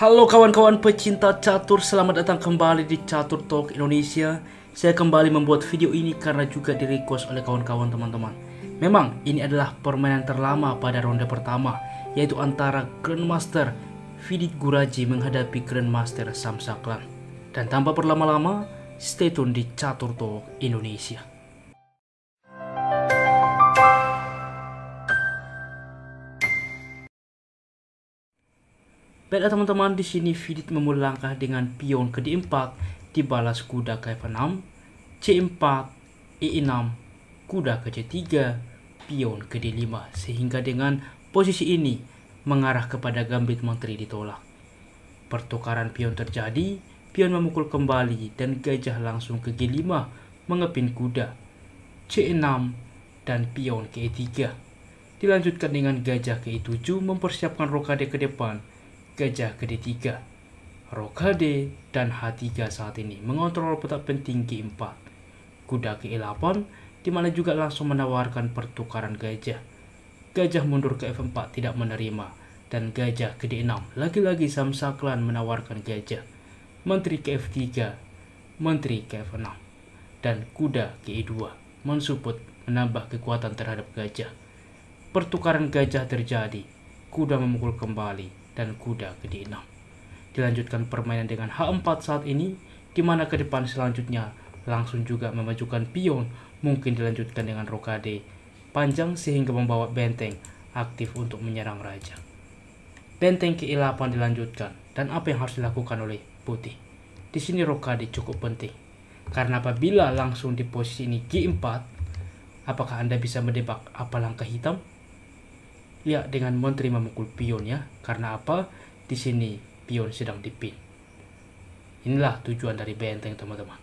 Halo kawan-kawan pecinta catur, selamat datang kembali di Catur Talk Indonesia. Saya kembali membuat video ini karena juga di request oleh kawan-kawan teman-teman. Memang ini adalah permainan terlama pada ronde pertama, yaitu antara Grandmaster Vidit Guraji menghadapi Grandmaster Samsaklan. Dan tanpa berlama-lama, stay tune di Catur Talk Indonesia. Baiklah teman-teman, di sini Fidit memulai langkah dengan pion ke D4, dibalas kuda ke F6, C4, E6, kuda ke C3, pion ke D5, sehingga dengan posisi ini mengarah kepada gambit menteri ditolak. Pertukaran pion terjadi, pion memukul kembali dan gajah langsung ke G5 mengepin kuda, C6, dan pion ke E3. Dilanjutkan dengan gajah ke E7 mempersiapkan rokade ke depan, Gajah Gede 3. Rokade dan H3 saat ini mengontrol petak penting G4. Kuda ke-8 di mana juga langsung menawarkan pertukaran gajah. Gajah mundur ke F4 tidak menerima dan gajah ke D6 lagi-lagi Samsaklan menawarkan gajah. Menteri ke F3, menteri ke F6 dan kuda ke E2 mensuput menambah kekuatan terhadap gajah. Pertukaran gajah terjadi, kuda memukul kembali dan kuda ke D6. Dilanjutkan permainan dengan H4 saat ini, di mana ke depan selanjutnya langsung juga memajukan pion, mungkin dilanjutkan dengan rokade panjang sehingga membawa benteng aktif untuk menyerang raja. Benteng ke-8 dilanjutkan, dan apa yang harus dilakukan oleh putih? Di sini rokade cukup penting, karena apabila langsung di posisi ini G4, apakah Anda bisa mendebak apa langkah hitam? Ya, dengan menteri memukul pion ya. Karena apa? Di sini pion sedang dipin. Inilah tujuan dari benteng, teman-teman.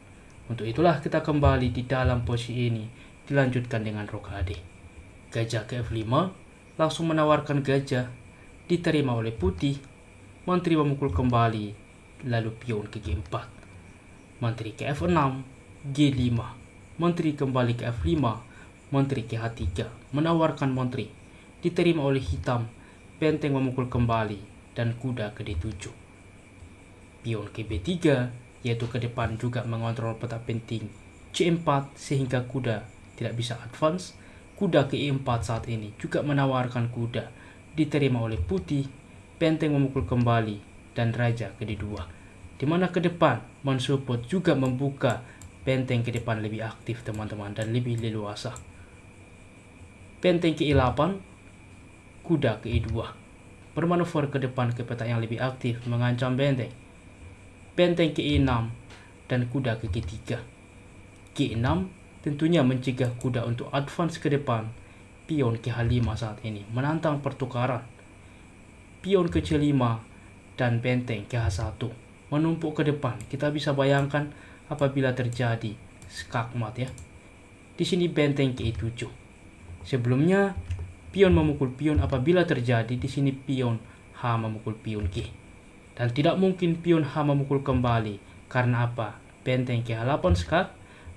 Untuk itulah kita kembali di dalam posisi ini. Dilanjutkan dengan rokade. Gajah ke F5 langsung menawarkan gajah. Diterima oleh putih. Menteri memukul kembali. Lalu pion ke G4. Menteri ke F6. G5. Menteri kembali ke F5. Menteri ke H3 menawarkan menteri diterima oleh hitam, benteng memukul kembali, dan kuda ke D7. Pion ke B3, yaitu ke depan juga mengontrol peta penting C4 sehingga kuda tidak bisa advance. Kuda ke E4 saat ini juga menawarkan kuda, diterima oleh putih, benteng memukul kembali, dan raja ke D2. Di mana ke depan, mensupport juga membuka benteng ke depan lebih aktif teman-teman dan lebih leluasa. Benteng ke E8 kuda ke e2. Bermanuver ke depan ke petak yang lebih aktif mengancam benteng. Benteng ke e6 dan kuda ke g3. G6 tentunya mencegah kuda untuk advance ke depan. Pion ke h5 saat ini menantang pertukaran. Pion ke c5 dan benteng ke h1 menumpuk ke depan. Kita bisa bayangkan apabila terjadi skakmat ya. Di sini benteng ke e7. Sebelumnya pion memukul pion apabila terjadi di sini pion H memukul pion G. Dan tidak mungkin pion H memukul kembali. Karena apa? Benteng ke 8 skak,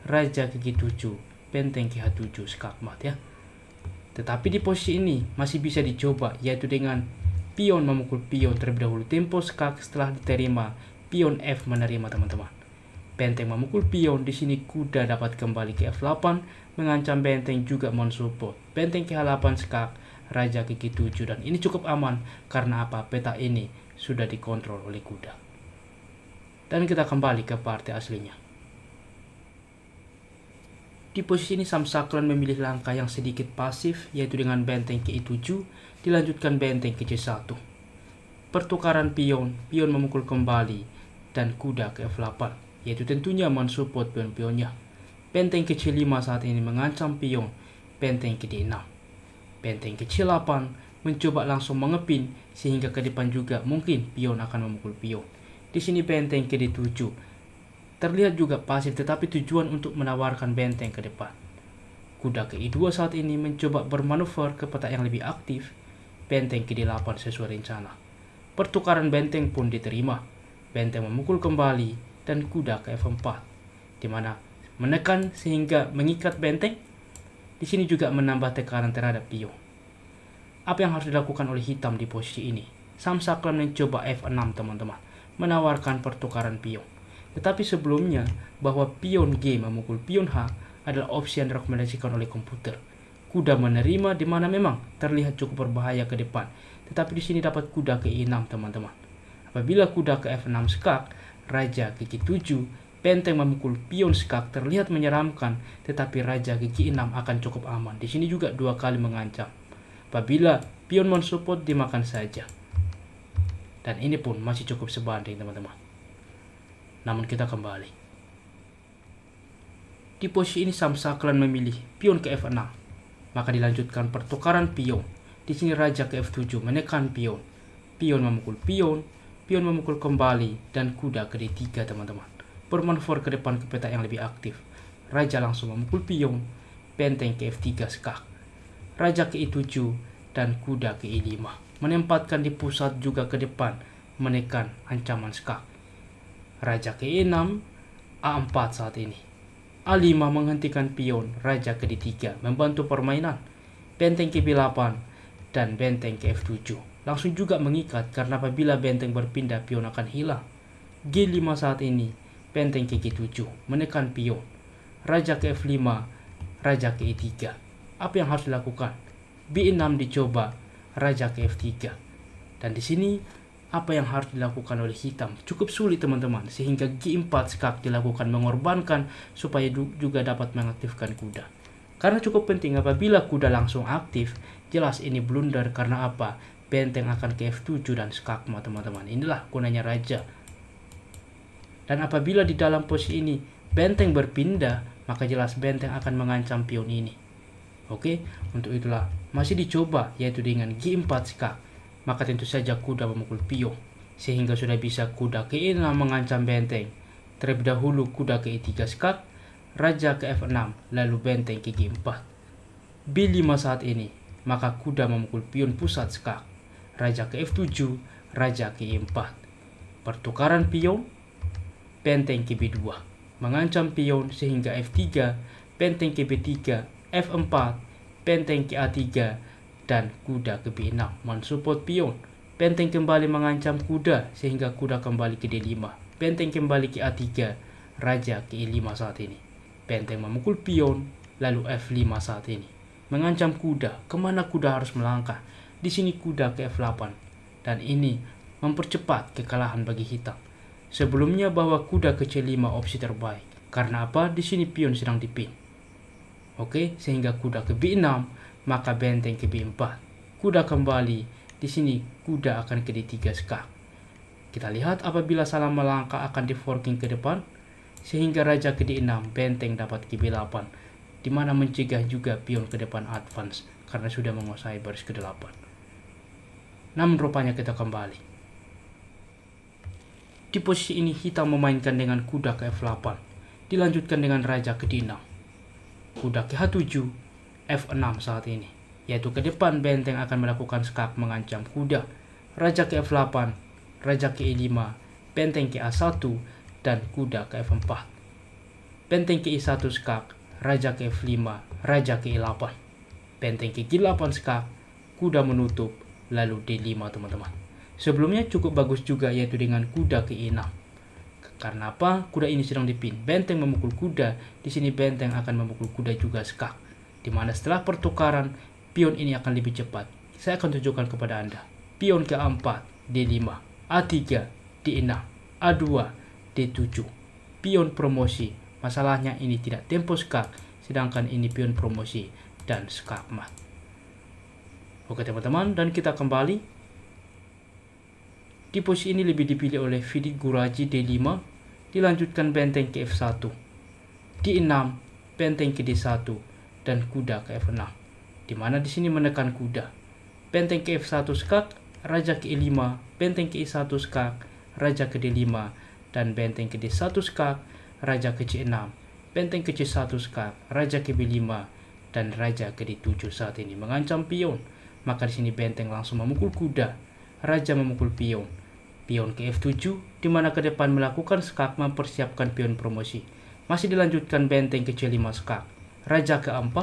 Raja ke G7, benteng ke h 7 skak mat ya. Tetapi di posisi ini masih bisa dicoba yaitu dengan pion memukul pion terlebih dahulu tempo skak setelah diterima pion F menerima teman-teman. Benteng memukul pion, di sini kuda dapat kembali ke F8, mengancam benteng juga mensupport. Benteng ke H8 skak, raja ke G7 dan ini cukup aman karena apa peta ini sudah dikontrol oleh kuda. Dan kita kembali ke partai aslinya. Di posisi ini Samsakran memilih langkah yang sedikit pasif yaitu dengan benteng ke E7 dilanjutkan benteng ke C1. Pertukaran pion, pion memukul kembali dan kuda ke F8 yaitu tentunya mensupport pion-pionnya. Benteng kecil 5 saat ini mengancam pion benteng ke-6. Benteng kecil 8 mencoba langsung mengepin sehingga ke depan juga mungkin pion akan memukul pion. Di sini benteng ke-7 terlihat juga pasif tetapi tujuan untuk menawarkan benteng ke depan. Kuda ke-2 saat ini mencoba bermanuver ke peta yang lebih aktif benteng ke-8 sesuai rencana. Pertukaran benteng pun diterima. Benteng memukul kembali dan kuda ke F4, di mana menekan sehingga mengikat benteng, di sini juga menambah tekanan terhadap pion. Apa yang harus dilakukan oleh hitam di posisi ini? Samsa yang mencoba F6 teman-teman, menawarkan pertukaran pion. Tetapi sebelumnya, bahwa pion G memukul pion H adalah opsi yang direkomendasikan oleh komputer. Kuda menerima di mana memang terlihat cukup berbahaya ke depan, tetapi di sini dapat kuda ke E6 teman-teman. Apabila kuda ke F6 skak, Raja Gigi 7, benteng memukul pion skak terlihat menyeramkan, tetapi Raja Gigi 6 akan cukup aman. Di sini juga dua kali mengancam. Apabila pion mensupport dimakan saja. Dan ini pun masih cukup sebanding teman-teman. Namun kita kembali. Di posisi ini Samsa memilih pion ke F6. Maka dilanjutkan pertukaran pion. Di sini raja ke F7 menekan pion. Pion memukul pion, Pion memukul kembali dan kuda ke D3 teman-teman. Permanfor ke depan ke peta yang lebih aktif. Raja langsung memukul pion, benteng ke F3 sekak. Raja ke E7 dan kuda ke E5. Menempatkan di pusat juga ke depan, menekan ancaman sekak. Raja ke E6, A4 saat ini. A5 menghentikan pion, raja ke D3 membantu permainan. Benteng ke B8 dan benteng ke F7 langsung juga mengikat karena apabila benteng berpindah pion akan hilang. G5 saat ini, benteng ke G7, menekan pion. Raja ke F5, raja ke E3. Apa yang harus dilakukan? B6 dicoba, raja ke F3. Dan di sini, apa yang harus dilakukan oleh hitam cukup sulit teman-teman sehingga G4 skak dilakukan mengorbankan supaya juga dapat mengaktifkan kuda karena cukup penting apabila kuda langsung aktif jelas ini blunder karena apa benteng akan ke F7 dan skakma teman-teman. Inilah gunanya raja. Dan apabila di dalam posisi ini benteng berpindah, maka jelas benteng akan mengancam pion ini. Oke, untuk itulah masih dicoba yaitu dengan G4 skak. Maka tentu saja kuda memukul pion sehingga sudah bisa kuda ke E6 mengancam benteng. Terlebih dahulu kuda ke E3 skak, raja ke F6, lalu benteng ke G4. B5 saat ini, maka kuda memukul pion pusat skak raja ke f7, raja ke e4. Pertukaran pion, benteng ke b2, mengancam pion sehingga f3, benteng ke b3, f4, benteng ke a3, dan kuda ke b6 mensupport pion. Benteng kembali mengancam kuda sehingga kuda kembali ke d5. Benteng kembali ke a3, raja ke e5 saat ini. Benteng memukul pion, lalu f5 saat ini. Mengancam kuda, kemana kuda harus melangkah? Di sini kuda ke F8 dan ini mempercepat kekalahan bagi hitam. Sebelumnya bahwa kuda ke C5 opsi terbaik. Karena apa? Di sini pion sedang dipin. Oke, sehingga kuda ke B6 maka benteng ke B4. Kuda kembali, di sini kuda akan ke D3 skak. Kita lihat apabila salah melangkah akan di forking ke depan, sehingga raja ke D6, benteng dapat ke B8, di mana mencegah juga pion ke depan advance karena sudah menguasai baris ke-8. Namun rupanya kita kembali. Di posisi ini hitam memainkan dengan kuda ke F8, dilanjutkan dengan raja ke D6. Kuda ke H7, F6 saat ini, yaitu ke depan benteng akan melakukan skak mengancam kuda, raja ke F8, raja ke E5, benteng ke A1, dan kuda ke F4. Benteng ke I1 skak, raja ke F5, raja ke E8. Benteng ke G8 skak, kuda menutup, lalu D5 teman-teman. Sebelumnya cukup bagus juga yaitu dengan kuda ke E6. Karena apa? Kuda ini sedang dipin. Benteng memukul kuda. Di sini benteng akan memukul kuda juga skak Dimana setelah pertukaran, pion ini akan lebih cepat. Saya akan tunjukkan kepada Anda. Pion ke A4, D5, A3, D6, A2, D7. Pion promosi. Masalahnya ini tidak tempo skak sedangkan ini pion promosi dan skakmat. Oke teman-teman, dan kita kembali. Di posisi ini lebih dipilih oleh Vidi Guraji D5, dilanjutkan benteng ke F1, D6, benteng ke D1, dan kuda ke F6. Dimana di sini menekan kuda. Benteng ke F1 skak, raja ke E5, benteng ke E1 skak, raja ke D5, dan benteng ke D1 skak, raja ke C6, benteng ke C1 skak, raja ke B5, dan raja ke D7 saat ini mengancam pion. Maka di sini benteng langsung memukul kuda. Raja memukul pion. Pion ke F7, di mana ke depan melakukan skak mempersiapkan pion promosi. Masih dilanjutkan benteng ke C5 skak. Raja ke-4,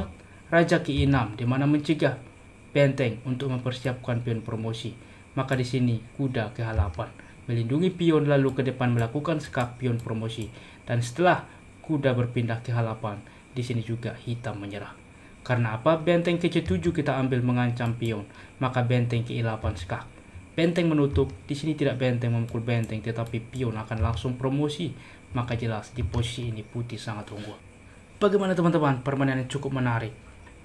raja ke-6, di mana mencegah benteng untuk mempersiapkan pion promosi. Maka di sini kuda ke halapan melindungi pion lalu ke depan melakukan skak pion promosi dan setelah kuda berpindah ke halapan di sini juga hitam menyerah karena apa benteng ke-7 kita ambil mengancam pion, maka benteng ke-8 skak. Benteng menutup, di sini tidak benteng memukul benteng, tetapi pion akan langsung promosi. Maka jelas di posisi ini putih sangat unggul. Bagaimana teman-teman, permainan yang cukup menarik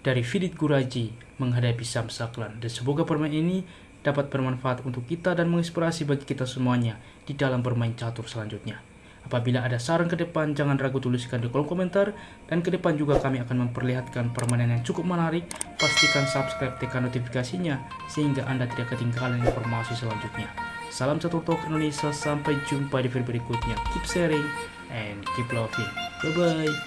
dari Vidit Guraji menghadapi Sam Samsaklan. Dan semoga permainan ini dapat bermanfaat untuk kita dan menginspirasi bagi kita semuanya di dalam bermain catur selanjutnya. Apabila ada saran ke depan, jangan ragu tuliskan di kolom komentar. Dan ke depan juga kami akan memperlihatkan permainan yang cukup menarik. Pastikan subscribe, tekan notifikasinya, sehingga Anda tidak ketinggalan informasi selanjutnya. Salam satu talk Indonesia, sampai jumpa di video berikutnya. Keep sharing and keep loving. Bye-bye.